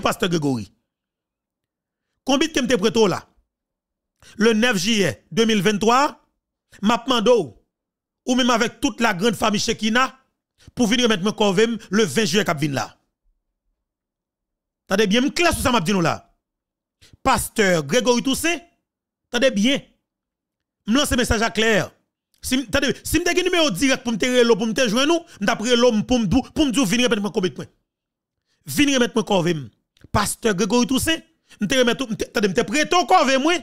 pasteur Grégory Combien de temps prêt là Le 9 juillet 2023, m'a ou même avec toute la grande famille Chekina pour venir mettre mon convem le 20 juillet qui vient là. Tendez bien, me sur ça m'a dit nous là. Pasteur Grégory Tu tendez bien. m'lance message à clair. Si tendez, si un numéro direct pour me terre pour me joindre nous, d'après l'homme pour venir mettre mon commitment. mettre mon pasteur Grégory Toussaint, m'te prêt au convé moi.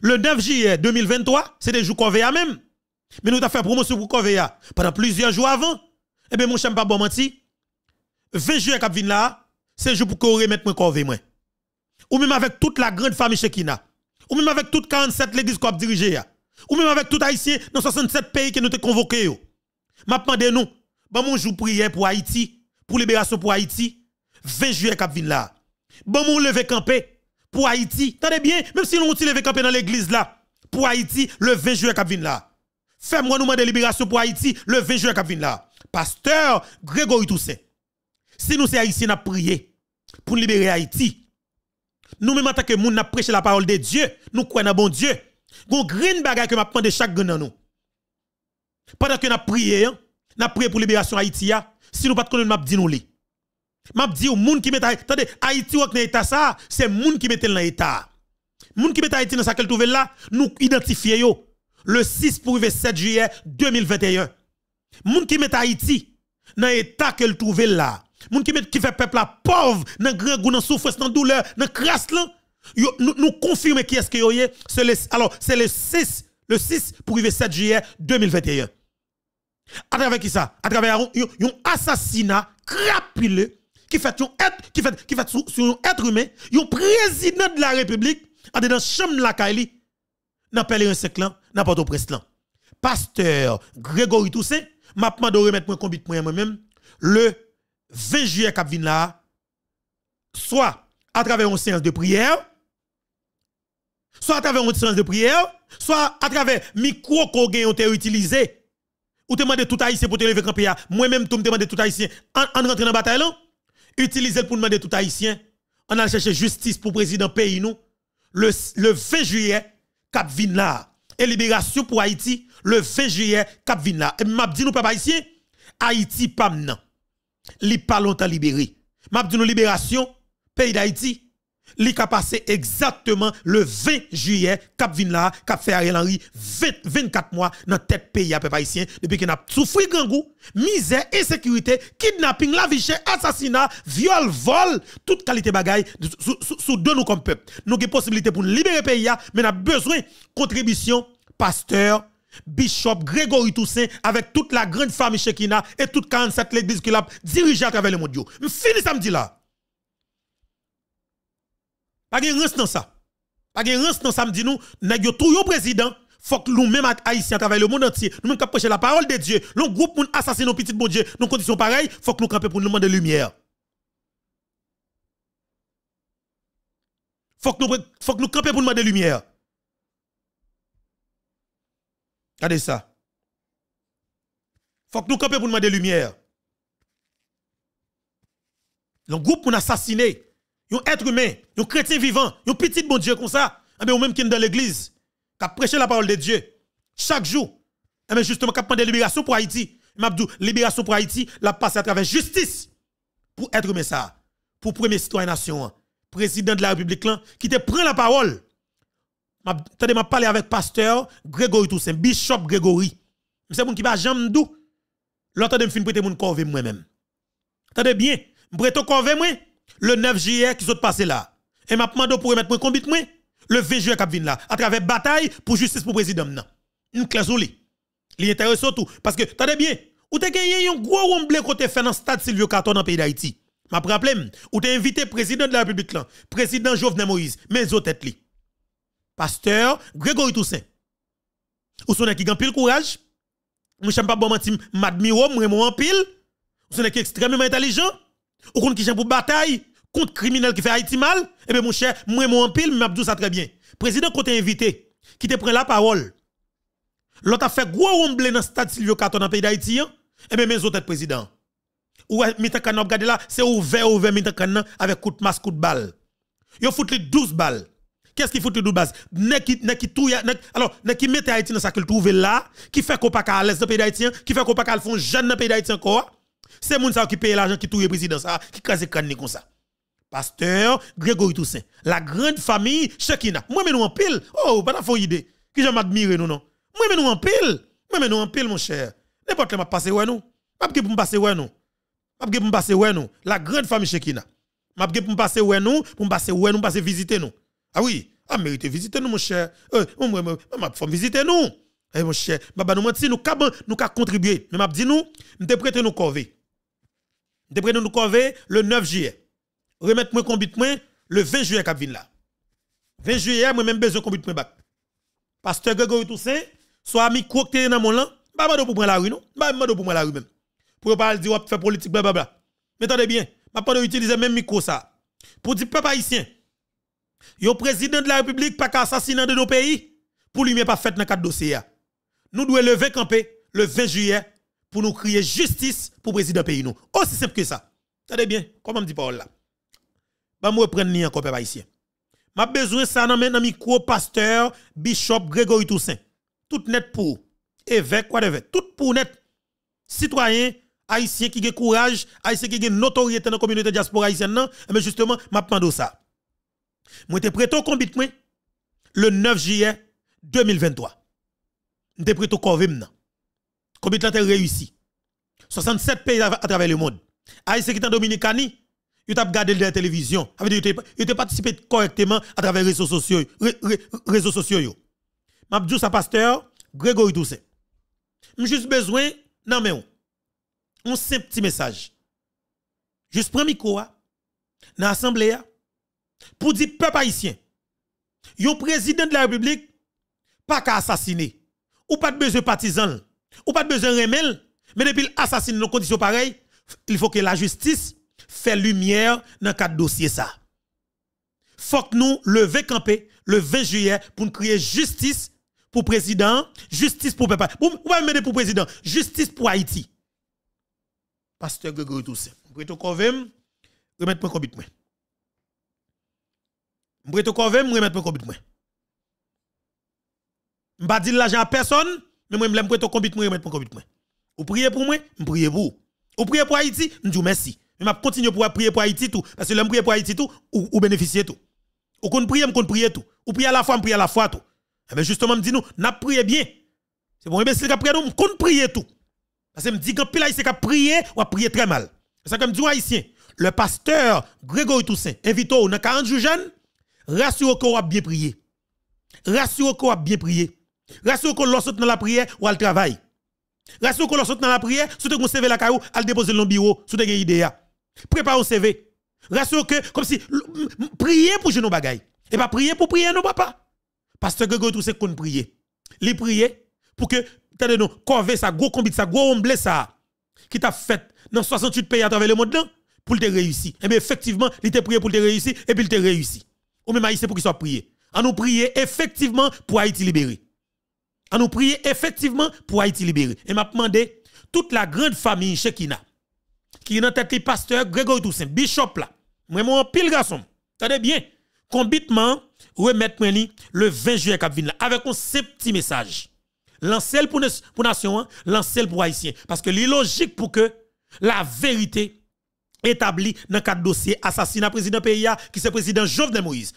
Le 9 juillet 2023, c'est des jours à même. Mais nous avons fait promotion pour convé pendant plusieurs jours avant. Et eh bien, mon chum, pas bon menti. 20 juillet qui vient là, c'est jour pour qu'on remette mon convé moi. Ou même avec toute la grande famille Chekina. Ou même avec toute 47 l'église qu'on a dirigé. Ou même avec tout Haïtien dans 67 pays qui nous ont convoqués. Maintenant, nous, bon, mon jour prière pour Haïti, pour libération pour Haïti. 20 juillet qui vin là. Bon, moun levé campé pour Haïti. Tade bien, même si nous levé campé dans l'église là, pour Haïti, le 20 juillet qui vin là. Fais-moi nous demander libération pour Haïti, le 20 juillet qui vin là. Pasteur Grégory Toussaint. Si nous c'est Haïti nous prié pour libérer Haïti. Nous-mêmes, en tant que nous prêché la parole de Dieu. Nous croyons dans bon Dieu. Gon green bagay que m'a de chaque dans nous. Pendant que nous prié, hein, nous prié pour libération Haïti, hein, si nous pas connaissons, nous dit nous li. M'a dit aux gens qui mettent attendez Haïti ou dans état ça, c'est gens qui mettent dans état. Moun qui mettent Haïti dans sa qu'elle trouve là, nous identifier yo le 6 pour 7 juillet 2021. Moun qui mettent Haïti dans état qu'elle trouve là. Moun qui met qui fait peuple la pauvre dans grand goût dans souffrance douleur dans crasse là. Nous nous confirmer qui est-ce que yo c'est alors c'est le 6 le 6 pour 7 juillet 2021. À travers qui ça À travers un assassinat crapuleux qui fait un être, qui fait, qui fait sur, un être humain, un président de la République, à dedans chambre la Kaili, dans Pèlerin 5 un dans le au un là. Pasteur Grégory Toussaint, m'a demandé de remettre mon pour moi-même, le 20 juillet qui vient là, soit à travers une séance de prière, soit à travers une séance de prière, soit à travers micro qu'on a utilisé, ou te demandé tout haïtien pour te lever campé Moi-même, tout me demandé tout haïtien en, en rentrant dans la bataille là utilisez pour demander tout haïtien, on a cherché justice pour président pays le, le 20 juillet, cap vin Et libération pour Haïti, le 20 juillet, cap vin là. Et m'a dit nous, papa haïtien, Haïti pas maintenant. Li pas longtemps libéré. M'a dit nous, libération, pays d'Haïti, li ka passé exactement le 20 juillet, cap vin cap fait Henry 24 mois dans tête pays à peuple haïtien depuis qu'il a souffert grand misère, insécurité, kidnapping, la assassinat, viol, vol, toute qualité bagaille sous sou, de nous comme peuple. Nous avons possibilité pour libérer pays hein, mais nous avons besoin de contribution pasteur Bishop Grégory Toussaint avec toute la grande famille Chekina et toute 47 l'église qui a dirigé à travers le monde. Fini samedi là. Pas de rance dans ça. Pas de rance dans ça, me dit nous, nous tout le président, faut que nous-mêmes, haïtiens, travaillons le monde entier, nous-mêmes qui prêchons la parole de Dieu, nous groupe pour assassiner nos petits bon Dieu, nos conditions pareilles, faut que nous campions pour nous demander lumière. Faut que nous, nous campions pour nous demander lumière. Regardez ça. Faut que nous campions pour nous demander lumière. Le groupe pour nous un être humain, un chrétien vivant, un petit bon Dieu comme ça, eh même qui est dans l'église, qui a prêché la parole de Dieu, chaque jour, eh justement, qui a la libération pour Haïti. Mabdou, libération pour Haïti, la passe à travers justice pour être humain ça, pour premier citoyen nation, président de la République, qui te prend la parole. Attendez, m'a parlé avec pasteur Grégory Toussaint, bishop Grégory. C'est mon qui va jamais dou. L'autre de me fin prêter mon corvée moi-même. Attendez bien, me prête moi. Le 9 juillet, qui sont passé là. Et m'a demandé pour remettre mon combat, le 20 juillet qui été là, à travers bataille pour justice pour le président. Une classe ou li. Li intéresse tout. Parce que, tenez bien, ou te gagné un gros qui côté fait dans stade Silvio Carton dans le pays d'Haïti. Ma problème, ou te invité président de la République là, président Jovenel Moïse, mais autres tête li. Pasteur Grégory Toussaint. Ou sonne qui pile courage. Moucham pas bon vous m'admiro, m'remo en pile. Ou sonne qui extrêmement intelligent. Ou contre qui j'ai pour bataille contre criminel qui fait Haïti mal, eh bien mon cher, moi mon pile, m'abdou ça très bien. Président quand t'es invité, qui te prend la parole. L'autre a fait gros romble dans le stade Silvio Carton dans le pays d'Haïti, hein? eh bien mes autres président. Ou eh, Mitakan, regardez là, c'est ouvert, ouvert Mitakan hein, avec coup de masse, coup de balle. Yo foutu 12 balles. Qu'est-ce qui fout 12 balle? Alors, ne qui mette Haïti dans sa trouve là, qui fait qu'on pas à l'aise dans le pays d'Haïti, hein, qui fait qu'on pas à jeune dans le pays d'Haïti encore. C'est moun ça qui paye l'argent qui touye président ça, qui casse canne comme ça. Pasteur Grégory Toussaint, la grande famille Chekina. Moi mais nous en pile. Oh, pas la idée. Qui j'aime admirer nous non. Moi mais nous en pile. Moi mais nous en pile mon cher. N'importe m'a passé ouais nous. M'a pour me passer ouais nous. M'a pour me passer ouais nous. La grande famille Chekina. M'a pour me passer ouais nous, pour me passer ouais nous, passer visiter nous. Ah oui, a mérité visiter nous mon cher. Euh, moi m'a faut visiter nous. Eh mon cher, baba nous menti nous ka nous ka contribuer. Mais m'a dit nous, nous te prêter nous corvée. De nous nous avons le 9 juillet, remettre mwen de le 20 juillet, qu'a là. là. 20 moi même même besoin de mwen Parce Pasteur Gregory Toussaint, soit ami dans dans mon lan, pas bah, mado bah, pour prendre la rue non, pas bah, mado pour moi la rue même. Pour pas dire de oh, fait politique blablabla. Mais attendez bien, m'a pas utiliser même micro ça. Pour dire peuple haïtien, Le président de la République pas assassiné de nos pays pour lui mais pas fait dans quatre dossiers. Nous devons lever camper le 20 juillet pour nous créer justice pour le président pays Aussi simple que ça. Tenez bien, comment me dit parole là? Bah, moi, prendre ni encore, peuple haïtien. M'a besoin ça dans mes micro pasteur, bishop Grégory Toussaint. Tout net pour, évêque, quoi d'évêque, tout pour net. Citoyen, haïtien qui a courage, haïtien qui a notoriété dans la communauté diaspora haïtienne, non? Mais eh justement, m'a demander ça. Je te prêt au combat, le 9 juillet 2023. Je suis prêt au maintenant. Combien de temps réussi 67 pays à, travers le monde. Haïti qui est en Dominicani, il a regardé la télévision. Il a participé correctement à travers les réseaux sociaux. Je sociaux. sa pasteur, Grégory Doucet. J'ai juste besoin, non mais on, simple petit message. Juste prends micro hein. dans l'assemblée hein. pour dire peuple haïtien, Le président de la République pas qu'à assassiner ou pas de besoin partisan ou pas de besoin de remel, mais depuis l'assassin dans conditions pareilles, il faut que la justice fasse lumière dans quatre dossiers Il Faut que nous levions campé le 20 juillet pour nous créer justice pour le président, justice pour peuple. Ou pas mener pour président, justice pour Haïti. Pasteur Grégory Toussaint. Breto Kovem, remettre mon combat. moi. Kovem, remettre mon ne On va dire l'argent à personne, mais moi, je me prête au combat, moi, je me prête combat. Vous priez pour moi, je prie pour vous. Vous priez pour Haïti, je dis merci. Mais je continue pour prier pour Haïti tout. Parce que l'homme prie pour Haïti tout, ou, bénéficiez tout. Ou qu'on prie, qu'on prie tout. Ou prie à la fois, prie à la fois tout. Mais eh justement, je dis nous, n'a prié bien. C'est bon. mais c'est a nous, qu'on prie tout. Parce que je dis que pile c'est qui a prié, ou a prié très mal. C'est comme dit haïtien, le pasteur Grégory Toussaint, invite au dans 40 jours jeunes, rassure qu'on a bien prié. Rassure qu'on a bien prié. Rassure que l'on saute dans la prière ou al travail. Rassure que l'on saute dans la prière, surtout que vous CV la caillou, al déposer dans le bureau, sous des idées. Prépare un CV. Rassure que, comme si, prier pour nos bagaille. Et pas prier pour prier nos papa. Parce que tout c'est qu'on prier. Les prier pour que, de nous, corvée ça, gros combi ça, gros omble ça, qui t'a fait dans 68 pays à travers le monde, pour te réussir. Et eh bien effectivement, il t'a prié pour te réussir, et puis il te réussi. Ou même Haïti pour qu'il soit prié. On nous prier effectivement pour Haïti libéré à nous prier effectivement pour Haïti libéré. Et m'a demandé toute la grande famille Chekina, qui est en tête les pasteurs Grégory Toussaint, bishop là, moi mon pile garçon, tenez bien, combitement, remettre le 20 juillet avec un petit message. L'ancel pour, pour nation, hein. lancez pour Haïtiens. Parce que c'est logique pour que la vérité établie dans quatre dossiers assassinat président PIA qui c'est président Jovenel Moïse